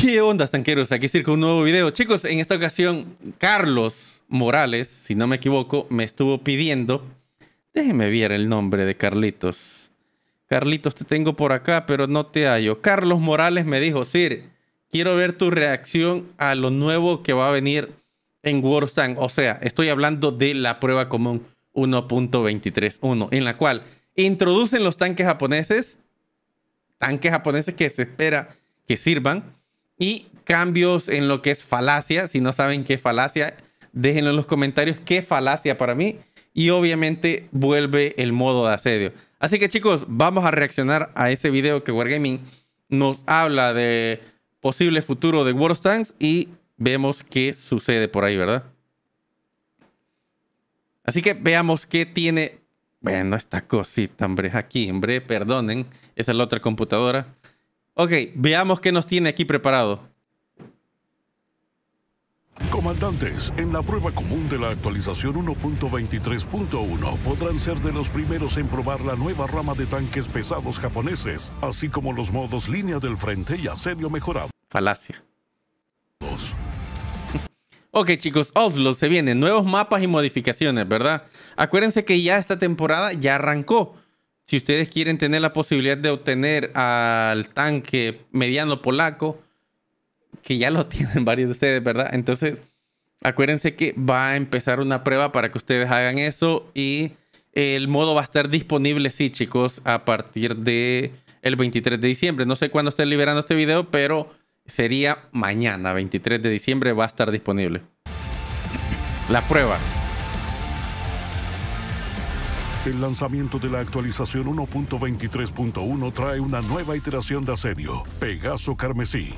¿Qué onda, tanqueros? Aquí estoy un nuevo video. Chicos, en esta ocasión, Carlos Morales, si no me equivoco, me estuvo pidiendo... déjenme ver el nombre de Carlitos. Carlitos, te tengo por acá, pero no te hallo. Carlos Morales me dijo, Sir, quiero ver tu reacción a lo nuevo que va a venir en Warzone. O sea, estoy hablando de la prueba común 1.23.1, en la cual introducen los tanques japoneses, tanques japoneses que se espera que sirvan y cambios en lo que es falacia. Si no saben qué falacia, déjenlo en los comentarios qué falacia para mí. Y obviamente vuelve el modo de asedio. Así que chicos, vamos a reaccionar a ese video que Wargaming nos habla de posible futuro de World Tanks y vemos qué sucede por ahí, ¿verdad? Así que veamos qué tiene... Bueno, esta cosita, hombre, aquí, hombre, perdonen. Esa es la otra computadora. Ok, veamos qué nos tiene aquí preparado. Comandantes, en la prueba común de la actualización 1.23.1 podrán ser de los primeros en probar la nueva rama de tanques pesados japoneses, así como los modos línea del frente y asedio mejorado. Falacia. Ok chicos, Oslo se vienen nuevos mapas y modificaciones, ¿verdad? Acuérdense que ya esta temporada ya arrancó. Si ustedes quieren tener la posibilidad de obtener al tanque mediano polaco, que ya lo tienen varios de ustedes, ¿verdad? Entonces, acuérdense que va a empezar una prueba para que ustedes hagan eso y el modo va a estar disponible, sí, chicos, a partir de el 23 de diciembre. No sé cuándo estén liberando este video, pero sería mañana, 23 de diciembre, va a estar disponible. La prueba. El lanzamiento de la actualización 1.23.1 trae una nueva iteración de Asedio, Pegaso Carmesí.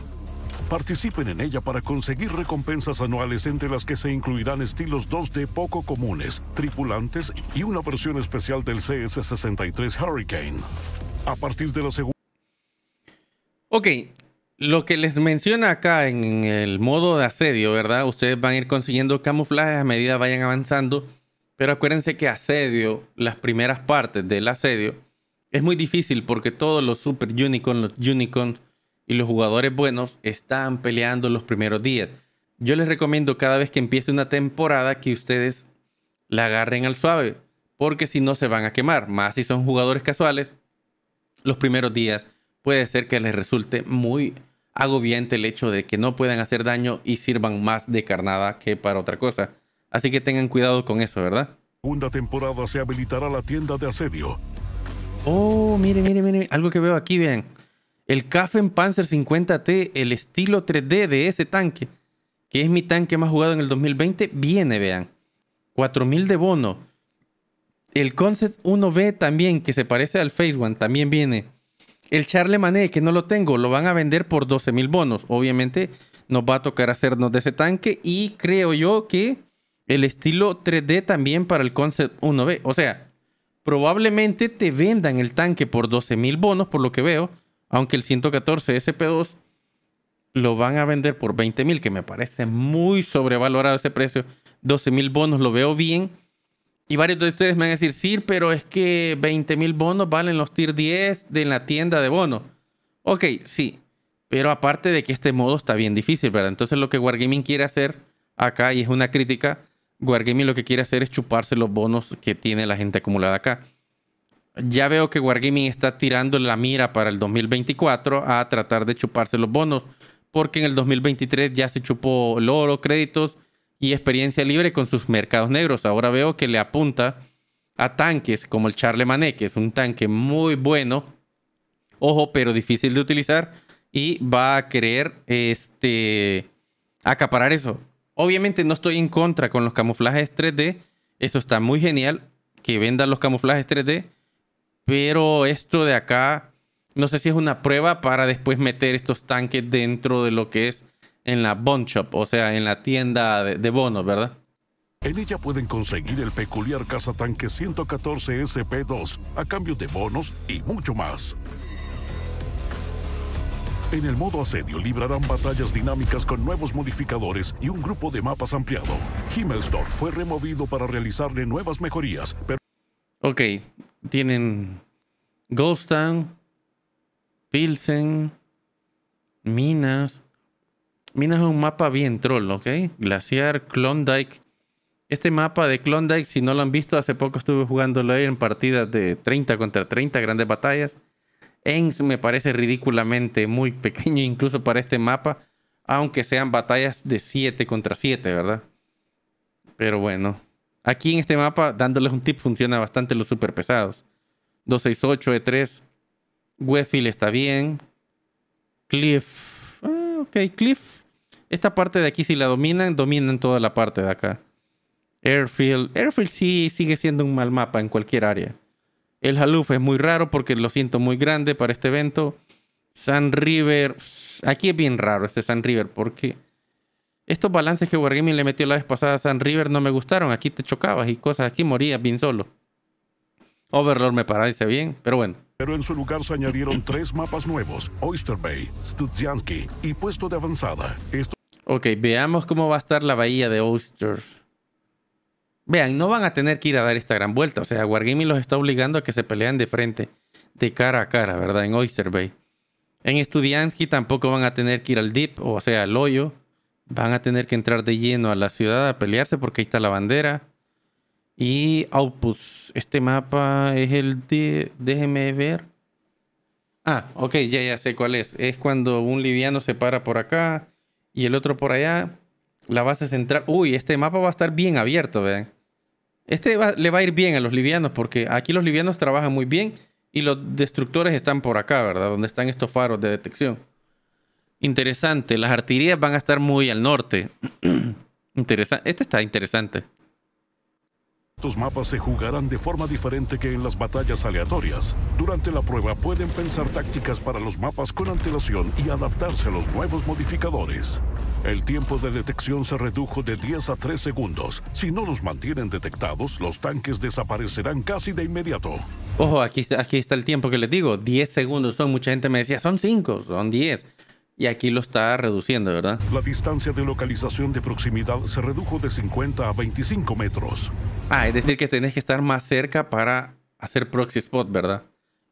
Participen en ella para conseguir recompensas anuales entre las que se incluirán estilos 2D poco comunes, tripulantes y una versión especial del CS-63 Hurricane. A partir de la segunda... Ok, lo que les menciona acá en el modo de asedio, ¿verdad? Ustedes van a ir consiguiendo camuflajes a medida vayan avanzando pero acuérdense que asedio, las primeras partes del asedio, es muy difícil porque todos los Super unicorns, los Unicorns y los jugadores buenos están peleando los primeros días. Yo les recomiendo cada vez que empiece una temporada que ustedes la agarren al suave, porque si no se van a quemar, más si son jugadores casuales, los primeros días puede ser que les resulte muy agobiante el hecho de que no puedan hacer daño y sirvan más de carnada que para otra cosa. Así que tengan cuidado con eso, ¿verdad? Segunda temporada se habilitará la tienda de asedio. Oh, mire, mire, mire. Algo que veo aquí, vean. El Kaffen Panzer 50T, el estilo 3D de ese tanque, que es mi tanque más jugado en el 2020, viene, vean. 4000 de bono. El Concept 1B también, que se parece al Phase One, también viene. El Charlemagne, que no lo tengo, lo van a vender por 12.000 bonos. Obviamente nos va a tocar hacernos de ese tanque y creo yo que el estilo 3D también para el Concept 1B. O sea, probablemente te vendan el tanque por 12.000 bonos, por lo que veo, aunque el 114 SP2 lo van a vender por 20.000, que me parece muy sobrevalorado ese precio. 12.000 bonos lo veo bien. Y varios de ustedes me van a decir, sí, pero es que 20.000 bonos valen los tier 10 de la tienda de bonos. Ok, sí. Pero aparte de que este modo está bien difícil, ¿verdad? Entonces lo que Wargaming quiere hacer acá, y es una crítica, Wargaming lo que quiere hacer es chuparse los bonos que tiene la gente acumulada acá. Ya veo que Wargaming está tirando la mira para el 2024 a tratar de chuparse los bonos, porque en el 2023 ya se chupó el oro, créditos y experiencia libre con sus mercados negros. Ahora veo que le apunta a tanques como el Charlemagne, que es un tanque muy bueno, ojo, pero difícil de utilizar, y va a querer este, acaparar eso. Obviamente no estoy en contra con los camuflajes 3D. Eso está muy genial, que vendan los camuflajes 3D. Pero esto de acá, no sé si es una prueba para después meter estos tanques dentro de lo que es en la Bond Shop, o sea, en la tienda de, de bonos, ¿verdad? En ella pueden conseguir el peculiar cazatanque 114 SP2 a cambio de bonos y mucho más. En el modo asedio librarán batallas dinámicas con nuevos modificadores y un grupo de mapas ampliado. Himmelsdorf fue removido para realizarle nuevas mejorías, pero... Ok, tienen Ghost Pilsen, Minas. Minas es un mapa bien troll, ¿ok? Glaciar, Klondike. Este mapa de Klondike, si no lo han visto, hace poco estuve jugándolo ahí en partidas de 30 contra 30, grandes batallas. Engs me parece ridículamente muy pequeño incluso para este mapa, aunque sean batallas de 7 contra 7, ¿verdad? Pero bueno, aquí en este mapa, dándoles un tip, funciona bastante los super pesados. 268, E3, Westfield está bien, Cliff, ah, ok, Cliff. Esta parte de aquí si la dominan, dominan toda la parte de acá. Airfield, Airfield sí sigue siendo un mal mapa en cualquier área. El Haluf es muy raro porque lo siento muy grande para este evento. San River. Aquí es bien raro este San River porque estos balances que Wargaming le metió la vez pasada a San River no me gustaron. Aquí te chocabas y cosas. Aquí morías bien solo. Overlord me parece bien, pero bueno. Pero en su lugar se añadieron tres mapas nuevos: Oyster Bay, y Puesto de Avanzada. Ok, veamos cómo va a estar la bahía de Oyster. Vean, no van a tener que ir a dar esta gran vuelta. O sea, Wargaming los está obligando a que se pelean de frente, de cara a cara, ¿verdad? En Oyster Bay. En Studiansky tampoco van a tener que ir al Deep, o sea, al hoyo. Van a tener que entrar de lleno a la ciudad a pelearse porque ahí está la bandera. Y Outpost, pues, este mapa es el de... Déjeme ver. Ah, ok, ya, ya sé cuál es. Es cuando un liviano se para por acá y el otro por allá. La base central. Uy, este mapa va a estar bien abierto, vean. Este le va a ir bien a los livianos porque aquí los livianos trabajan muy bien y los destructores están por acá, ¿verdad? Donde están estos faros de detección. Interesante, las artillerías van a estar muy al norte. interesante, este está interesante. Estos mapas se jugarán de forma diferente que en las batallas aleatorias. Durante la prueba pueden pensar tácticas para los mapas con antelación y adaptarse a los nuevos modificadores. El tiempo de detección se redujo de 10 a 3 segundos. Si no los mantienen detectados, los tanques desaparecerán casi de inmediato. Ojo, aquí, está el tiempo que les digo. 10 segundos son. Mucha gente me decía, son 5, son 10. Y aquí lo está reduciendo, ¿verdad? La distancia de localización de proximidad se redujo de 50 a 25 metros. Ah, es decir que tenés que estar más cerca para hacer proxy spot, ¿verdad?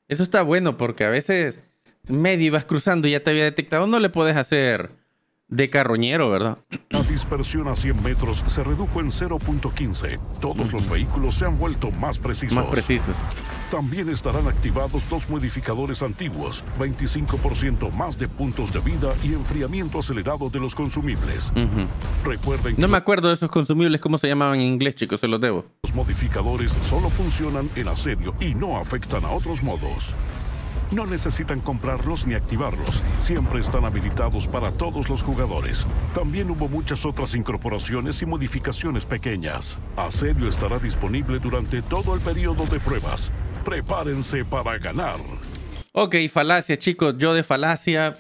Eso está bueno porque a veces medio ibas cruzando y ya te había detectado, no le puedes hacer de carroñero, ¿verdad? La dispersión a 100 metros se redujo en 0.15. Todos los mm. vehículos se han vuelto más precisos. Más precisos. También estarán activados dos modificadores antiguos, 25% más de puntos de vida y enfriamiento acelerado de los consumibles. Recuerden No me acuerdo de esos consumibles, ¿cómo se llamaban en inglés, chicos? Se los debo. Los modificadores solo funcionan en asedio y no afectan a otros modos. No necesitan comprarlos ni activarlos. Siempre están habilitados para todos los jugadores. También hubo muchas otras incorporaciones y modificaciones pequeñas. Asedio estará disponible durante todo el periodo de pruebas. Prepárense para ganar. Ok, falacia, chicos. Yo de falacia.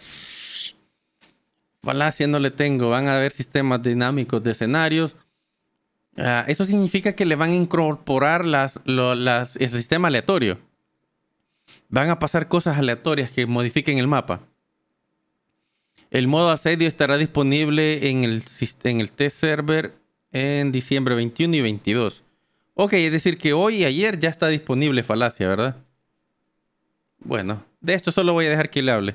Falacia no le tengo. Van a haber sistemas dinámicos de escenarios. Ah, eso significa que le van a incorporar las, el sistema aleatorio van a pasar cosas aleatorias que modifiquen el mapa. El modo asedio estará disponible en el, test server en diciembre 21 y 22. Ok, es decir que hoy y ayer ya está disponible Falacia, ¿verdad? Bueno, de esto solo voy a dejar que le hable.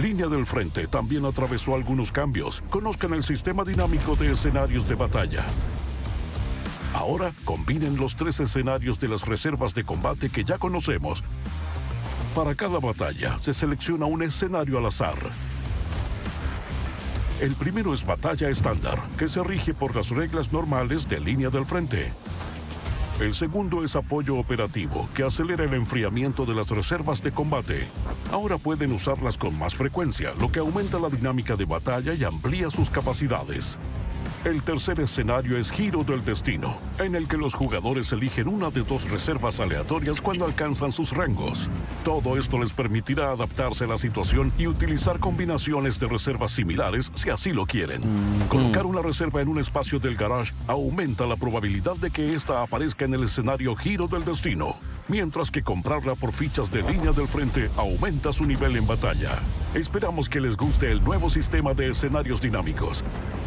Línea del Frente también atravesó algunos cambios. Conozcan el sistema dinámico de escenarios de batalla. Ahora combinen los tres escenarios de las reservas de combate que ya conocemos. Para cada batalla se selecciona un escenario al azar. El primero es batalla estándar, que se rige por las reglas normales de línea del frente. El segundo es apoyo operativo, que acelera el enfriamiento de las reservas de combate. Ahora pueden usarlas con más frecuencia, lo que aumenta la dinámica de batalla y amplía sus capacidades. El tercer escenario es Giro del Destino, en el que los jugadores eligen una de dos reservas aleatorias cuando alcanzan sus rangos. Todo esto les permitirá adaptarse a la situación y utilizar combinaciones de reservas similares si así lo quieren. Colocar una reserva en un espacio del garage aumenta la probabilidad de que ésta aparezca en el escenario Giro del Destino mientras que comprarla por fichas de línea del frente aumenta su nivel en batalla. Esperamos que les guste el nuevo sistema de escenarios dinámicos.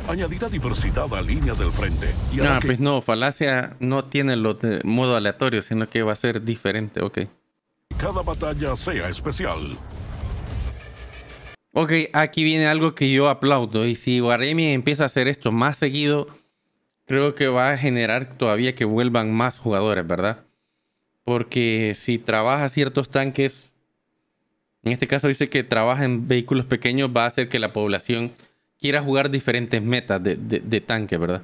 Añadirá diversidad a línea del frente. Y pues no, Falacia no tiene lo de modo aleatorio, sino que va a ser diferente, ok. Cada batalla sea especial. Ok, aquí viene algo que yo aplaudo. Y si Baremi empieza a hacer esto más seguido, creo que va a generar todavía que vuelvan más jugadores, ¿verdad? Porque si trabaja ciertos tanques, en este caso dice que trabaja en vehículos pequeños, va a hacer que la población quiera jugar diferentes metas de, de tanque, ¿verdad?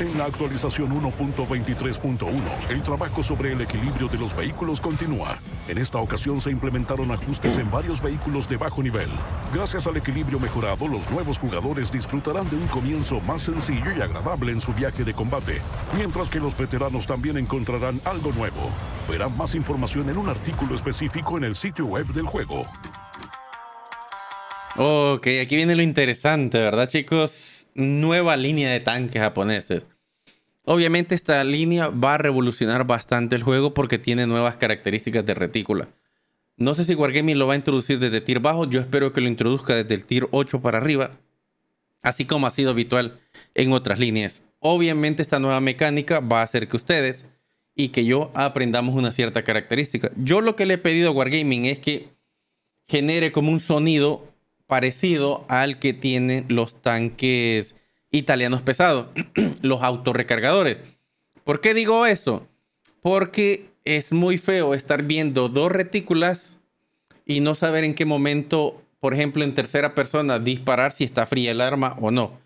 En la actualización 1.23.1, el trabajo sobre el equilibrio de los vehículos continúa. En esta ocasión se implementaron ajustes en varios vehículos de bajo nivel. Gracias al equilibrio mejorado, los nuevos jugadores disfrutarán de un comienzo más sencillo y agradable en su viaje de combate, mientras que los veteranos también encontrarán algo nuevo. Verán más información en un artículo específico en el sitio web del juego. Ok, aquí viene lo interesante, ¿verdad chicos? nueva línea de tanques japoneses. Obviamente esta línea va a revolucionar bastante el juego porque tiene nuevas características de retícula. No sé si Wargaming lo va a introducir desde tier bajo, yo espero que lo introduzca desde el tier 8 para arriba, así como ha sido habitual en otras líneas. Obviamente esta nueva mecánica va a hacer que ustedes y que yo aprendamos una cierta característica. Yo lo que le he pedido a Wargaming es que genere como un sonido parecido al que tienen los tanques italianos pesados, los autorrecargadores. ¿Por qué digo eso? Porque es muy feo estar viendo dos retículas y no saber en qué momento, por ejemplo, en tercera persona, disparar si está fría el arma o no.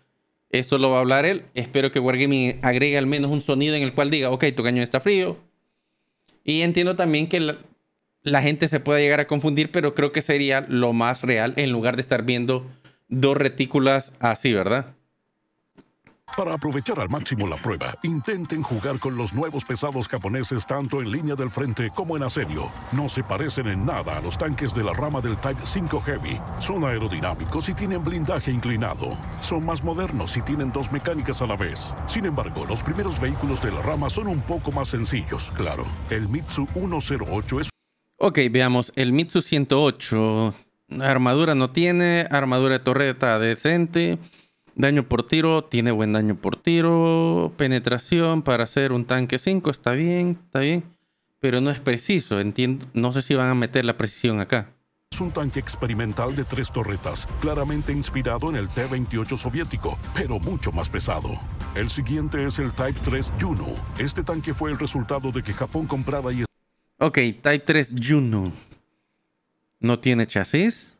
Esto lo va a hablar él. Espero que Wargaming agregue al menos un sonido en el cual diga, ok, tu cañón está frío. Y entiendo también que la gente se puede llegar a confundir, pero creo que sería lo más real en lugar de estar viendo dos retículas así, ¿verdad? Para aprovechar al máximo la prueba, intenten jugar con los nuevos pesados japoneses tanto en línea del frente como en asedio. No se parecen en nada a los tanques de la rama del Type 5 Heavy. Son aerodinámicos y tienen blindaje inclinado. Son más modernos y tienen dos mecánicas a la vez. Sin embargo, los primeros vehículos de la rama son un poco más sencillos, claro. El Mitsu 108 es Ok, veamos. El Mitsu 108. Armadura no tiene. Armadura de torreta decente. Daño por tiro. Tiene buen daño por tiro. Penetración para hacer un tanque 5. Está bien, está bien. Pero no es preciso. No sé si van a meter la precisión acá. Es un tanque experimental de tres torretas, claramente inspirado en el T-28 soviético, pero mucho más pesado. El siguiente es el Type 3 Juno. Este tanque fue el resultado de que Japón compraba y Ok, Type 3 Juno. No tiene chasis.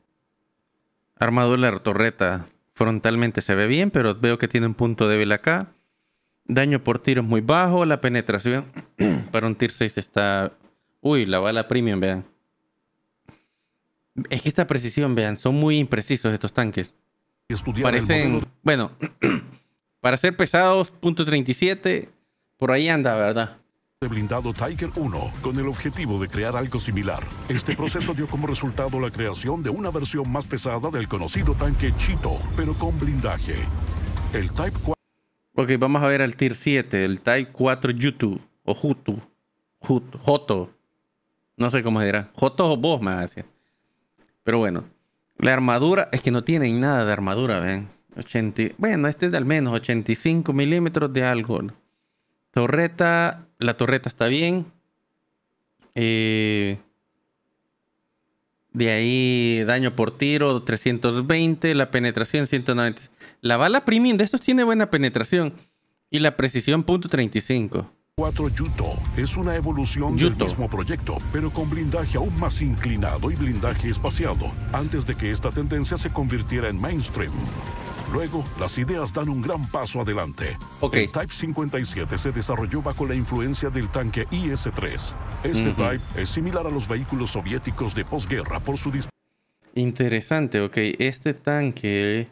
Armado la torreta. Frontalmente se ve bien, pero veo que tiene un punto débil acá. Daño por tiros muy bajo. La penetración para un tier 6 está... Uy, la bala premium, vean. Es que esta precisión, vean, son muy imprecisos estos tanques. Parecen, bueno, para ser pesados, punto .37, por ahí anda, ¿verdad? blindado Tiger 1 con el objetivo de crear algo similar. Este proceso dio como resultado la creación de una versión más pesada del conocido tanque Chito, pero con blindaje. El Type 4... Ok, vamos a ver al Tier 7, el Type 4 Yutu o Jutu. Jutu, Joto. No sé cómo se dirá. Joto o vos, me Pero bueno. La armadura, es que no tienen nada de armadura, ven. 80, bueno, este es de al menos 85 milímetros de algo. Torreta, la torreta está bien. Eh, de ahí daño por tiro 320, la penetración 190. La bala premium de estos tiene buena penetración y la precisión .35. 4 Yuto es una evolución del mismo proyecto, pero con blindaje aún más inclinado y blindaje espaciado, antes de que esta tendencia se convirtiera en mainstream. Luego, las ideas dan un gran paso adelante. El Type 57 se desarrolló bajo la influencia del tanque IS-3. Este Type es similar a los vehículos soviéticos de posguerra por su Interesante, ok. Este tanque,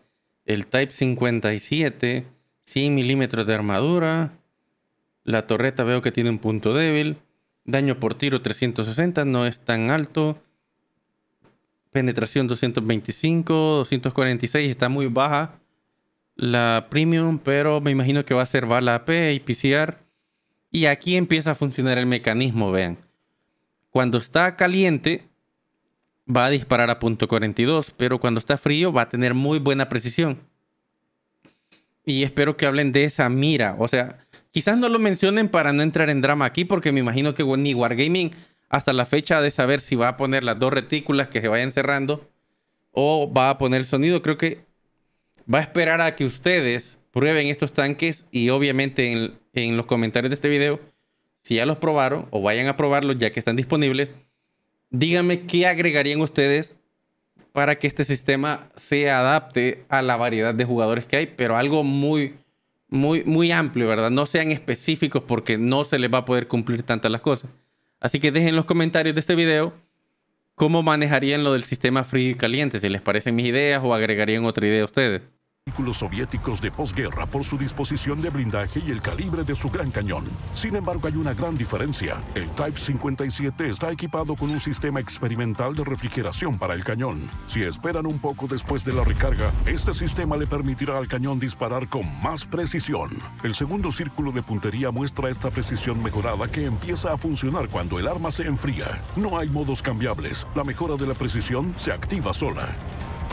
el Type 57, 100 milímetros de armadura. La torreta veo que tiene un punto débil. Daño por tiro 360, no es tan alto. Penetración 225, 246, está muy baja la Premium, pero me imagino que va a ser bala AP y PCR. Y aquí empieza a funcionar el mecanismo, vean. Cuando está caliente, va a disparar a .42, pero cuando está frío va a tener muy buena precisión. Y espero que hablen de esa mira. O sea, quizás no lo mencionen para no entrar en drama aquí, porque me imagino que ni Wargaming hasta la fecha de saber si va a poner las dos retículas que se vayan cerrando o va a poner el sonido. Creo que va a esperar a que ustedes prueben estos tanques y obviamente en, los comentarios de este video, si ya los probaron o vayan a probarlos ya que están disponibles, díganme qué agregarían ustedes para que este sistema se adapte a la variedad de jugadores que hay, pero algo muy, muy, muy amplio, ¿verdad? No sean específicos porque no se les va a poder cumplir tantas las cosas. Así que dejen los comentarios de este video ¿Cómo manejarían lo del sistema frío y caliente? Si les parecen mis ideas o agregarían otra idea a ustedes vehículos soviéticos de posguerra por su disposición de blindaje y el calibre de su gran cañón. Sin embargo, hay una gran diferencia. El Type 57 está equipado con un sistema experimental de refrigeración para el cañón. Si esperan un poco después de la recarga, este sistema le permitirá al cañón disparar con más precisión. El segundo círculo de puntería muestra esta precisión mejorada que empieza a funcionar cuando el arma se enfría. No hay modos cambiables. La mejora de la precisión se activa sola.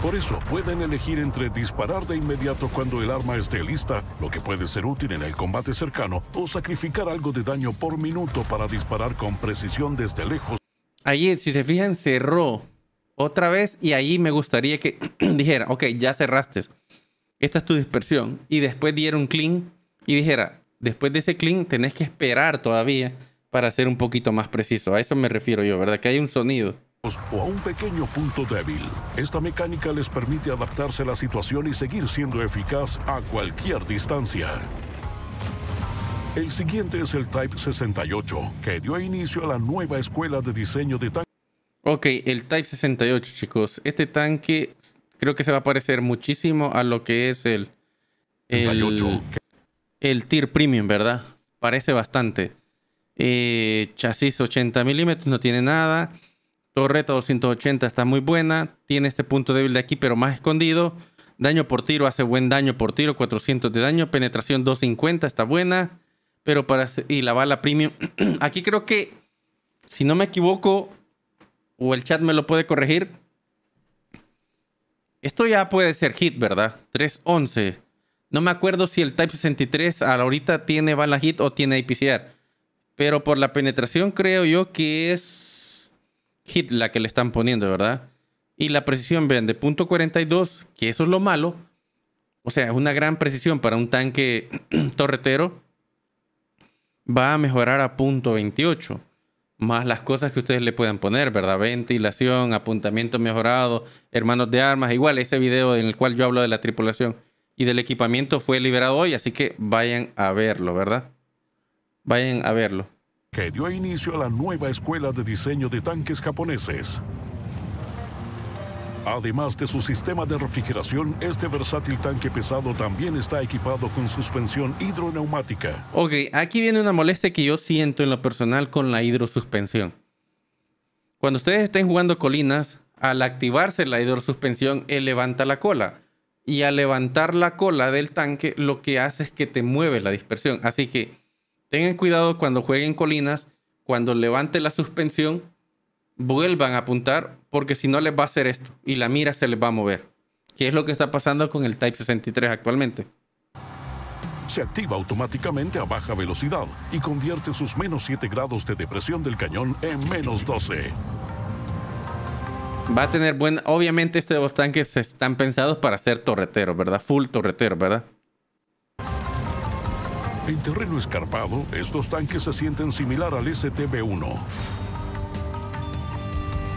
Por eso pueden elegir entre disparar de inmediato cuando el arma esté lista, lo que puede ser útil en el combate cercano, o sacrificar algo de daño por minuto para disparar con precisión desde lejos. Ahí, si se fijan, cerró otra vez y ahí me gustaría que dijera, ok, ya cerraste. Esta es tu dispersión. Y después diera un clean y dijera, después de ese clean tenés que esperar todavía para ser un poquito más preciso. A eso me refiero yo, ¿verdad? Que hay un sonido o a un pequeño punto débil. Esta mecánica les permite adaptarse a la situación y seguir siendo eficaz a cualquier distancia. El siguiente es el Type 68, que dio inicio a la nueva escuela de diseño de tanques. Ok, el Type 68, chicos. Este tanque creo que se va a parecer muchísimo a lo que es el... El, Tier Premium, ¿verdad? Parece bastante. Eh, chasis 80 milímetros, no tiene nada reta 280 está muy buena. Tiene este punto débil de aquí, pero más escondido. Daño por tiro, hace buen daño por tiro, 400 de daño. Penetración 250 está buena. Pero para... Y la bala premium. aquí creo que, si no me equivoco, o el chat me lo puede corregir. Esto ya puede ser hit, ¿verdad? 311. No me acuerdo si el Type 63 ahorita tiene bala hit o tiene APCR Pero por la penetración creo yo que es hit la que le están poniendo, ¿verdad? Y la precisión, vean, de punto 42, que eso es lo malo. O sea, es una gran precisión para un tanque torretero. Va a mejorar a 28. Más las cosas que ustedes le puedan poner, ¿verdad? Ventilación, apuntamiento mejorado, hermanos de armas. Igual ese video en el cual yo hablo de la tripulación y del equipamiento fue liberado hoy, así que vayan a verlo, ¿verdad? Vayan a verlo dio inicio a la nueva escuela de diseño de tanques japoneses. Además de su sistema de refrigeración, este versátil tanque pesado también está equipado con suspensión hidroneumática. Ok, aquí viene una molestia que yo siento en lo personal con la hidrosuspensión. Cuando ustedes estén jugando colinas, al activarse la hidrosuspensión, él levanta la cola. Y al levantar la cola del tanque, lo que hace es que te mueve la dispersión. Así que Tengan cuidado cuando jueguen colinas, cuando levante la suspensión, vuelvan a apuntar porque si no les va a hacer esto y la mira se les va a mover. ¿Qué es lo que está pasando con el Type 63 actualmente? se activa automáticamente a baja velocidad y convierte sus menos 7 grados de depresión del cañón en menos 12. Va a tener buen... Obviamente estos tanques están pensados para ser torretero ¿verdad? Full torretero, ¿verdad? En terreno escarpado, estos tanques se sienten similar al STB-1.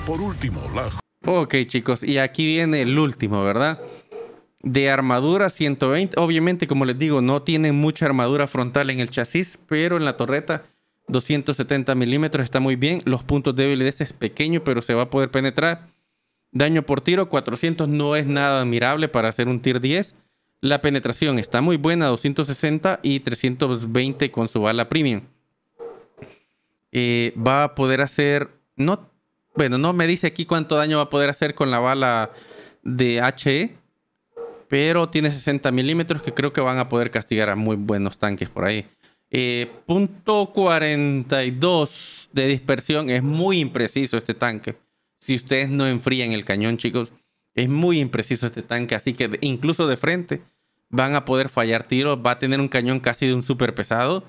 Por último, la... Ok chicos, y aquí viene el último, ¿verdad? de armadura 120. Obviamente, como les digo, no tiene mucha armadura frontal en el chasis, pero en la torreta 270 milímetros está muy bien. Los puntos débiles de este es pequeño, pero se va a poder penetrar. Daño por tiro 400 no es nada admirable para hacer un tier 10. La penetración está muy buena, 260 y 320 con su bala premium. Eh, va a poder hacer, no, bueno, no me dice aquí cuánto daño va a poder hacer con la bala de HE, pero tiene 60 milímetros que creo que van a poder castigar a muy buenos tanques por ahí. Eh, punto 42 de dispersión es muy impreciso este tanque. Si ustedes no enfrían el cañón, chicos, es muy impreciso este tanque, así que incluso de frente van a poder fallar tiros. Va a tener un cañón casi de un super pesado,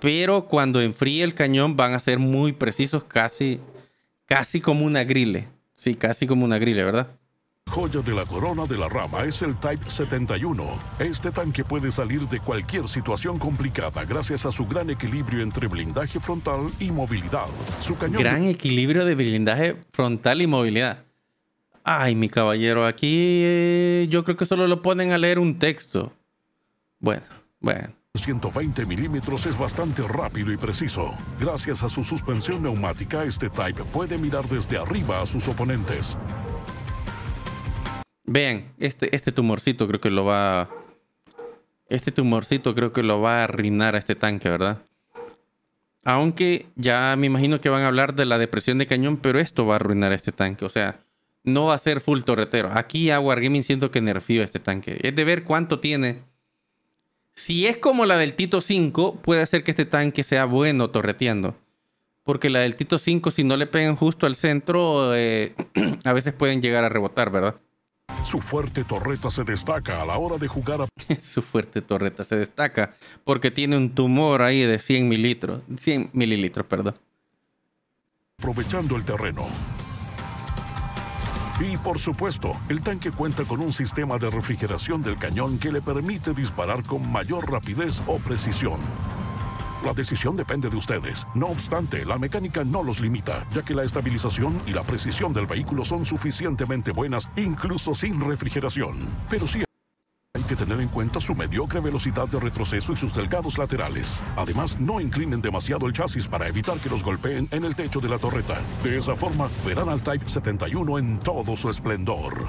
pero cuando enfríe el cañón van a ser muy precisos, casi, casi como una grille. Sí, casi como una grille, ¿verdad? Joya de la corona de la rama es el Type 71. Este tanque puede salir de cualquier situación complicada gracias a su gran equilibrio entre blindaje frontal y movilidad. Su gran equilibrio de blindaje frontal y movilidad. Ay, mi caballero, aquí eh, yo creo que solo lo ponen a leer un texto. Bueno, bueno. 120 milímetros es bastante rápido y preciso. Gracias a su suspensión neumática, este Type puede mirar desde arriba a sus oponentes. Vean, este, este tumorcito creo que lo va... Este tumorcito creo que lo va a arruinar a este tanque, ¿verdad? Aunque ya me imagino que van a hablar de la depresión de cañón, pero esto va a arruinar a este tanque. O sea, no va a ser full torretero. Aquí a Wargaming siento que nerfío este tanque. Es de ver cuánto tiene. Si es como la del Tito 5, puede ser que este tanque sea bueno torreteando. Porque la del Tito 5, si no le pegan justo al centro, eh, a veces pueden llegar a rebotar, ¿verdad? Su fuerte torreta se destaca a la hora de jugar a... Su fuerte torreta se destaca porque tiene un tumor ahí de 100 mililitros. 100 mililitros, perdón. Aprovechando el terreno, y por supuesto, el tanque cuenta con un sistema de refrigeración del cañón que le permite disparar con mayor rapidez o precisión. La decisión depende de ustedes. No obstante, la mecánica no los limita, ya que la estabilización y la precisión del vehículo son suficientemente buenas incluso sin refrigeración. Pero sí que tener en cuenta su mediocre velocidad de retroceso y sus delgados laterales. Además, no inclinen demasiado el chasis para evitar que los golpeen en el techo de la torreta. De esa forma, verán al Type 71 en todo su esplendor.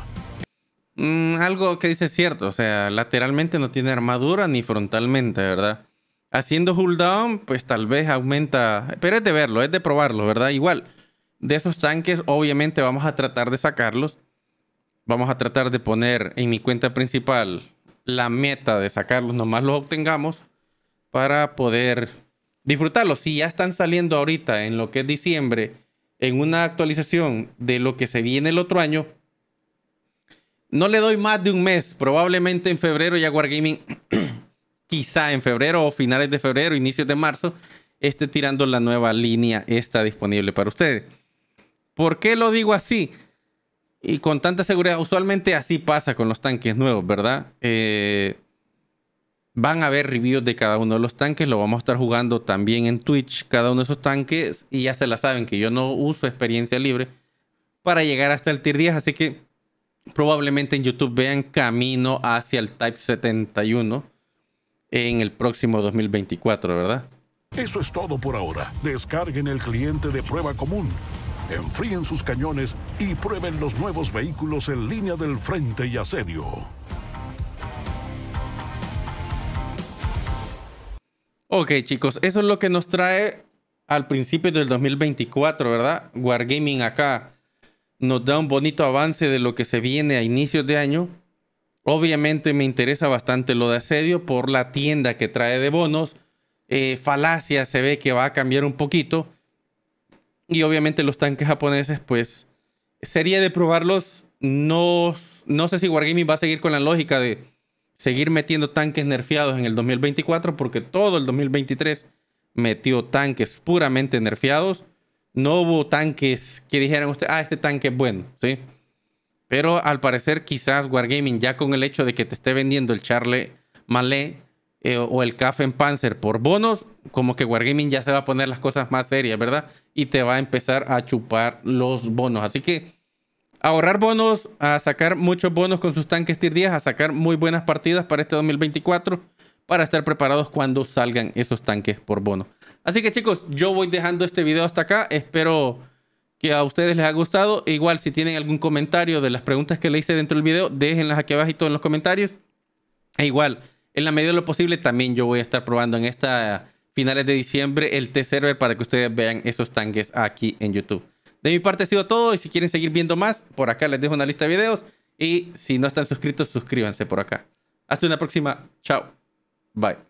Mm, algo que dice cierto, o sea, lateralmente no tiene armadura ni frontalmente, ¿verdad? Haciendo hold down, pues tal vez aumenta, pero es de verlo, es de probarlo, ¿verdad? Igual, de esos tanques obviamente vamos a tratar de sacarlos. Vamos a tratar de poner en mi cuenta principal la meta de sacarlos, nomás los obtengamos para poder disfrutarlos. Si ya están saliendo ahorita en lo que es diciembre, en una actualización de lo que se viene el otro año, no le doy más de un mes. Probablemente en febrero ya Gaming, quizá en febrero o finales de febrero, inicios de marzo, esté tirando la nueva línea está disponible para ustedes. ¿Por qué lo digo así? y con tanta seguridad. Usualmente así pasa con los tanques nuevos, ¿verdad? Eh, van a haber reviews de cada uno de los tanques. Lo vamos a estar jugando también en Twitch, cada uno de esos tanques. Y ya se la saben que yo no uso experiencia libre para llegar hasta el tier 10. Así que probablemente en YouTube vean camino hacia el Type 71 en el próximo 2024, ¿verdad? Eso es todo por ahora. Descarguen el cliente de prueba común enfríen sus cañones y prueben los nuevos vehículos en línea del frente y asedio. Ok chicos, eso es lo que nos trae al principio del 2024, ¿verdad? Wargaming acá nos da un bonito avance de lo que se viene a inicios de año. Obviamente me interesa bastante lo de asedio por la tienda que trae de bonos. Eh, falacia se ve que va a cambiar un poquito. Y obviamente los tanques japoneses, pues, sería de probarlos. No, no sé si Wargaming va a seguir con la lógica de seguir metiendo tanques nerfeados en el 2024, porque todo el 2023 metió tanques puramente nerfeados. No hubo tanques que dijeran usted, ah, este tanque es bueno, ¿sí? Pero al parecer quizás Wargaming, ya con el hecho de que te esté vendiendo el Charle Malé eh, o el en Panzer por bonos, como que Wargaming ya se va a poner las cosas más serias, ¿verdad? y te va a empezar a chupar los bonos. Así que ahorrar bonos, a sacar muchos bonos con sus tanques tier 10, a sacar muy buenas partidas para este 2024 para estar preparados cuando salgan esos tanques por bono. Así que chicos, yo voy dejando este video hasta acá. Espero que a ustedes les haya gustado. Igual si tienen algún comentario de las preguntas que le hice dentro del video, déjenlas aquí abajito en los comentarios. E igual, en la medida de lo posible, también yo voy a estar probando en esta finales de diciembre el T-Server para que ustedes vean esos tanques aquí en YouTube. De mi parte ha sido todo y si quieren seguir viendo más, por acá les dejo una lista de videos y si no están suscritos, suscríbanse por acá. Hasta una próxima. Chao. Bye.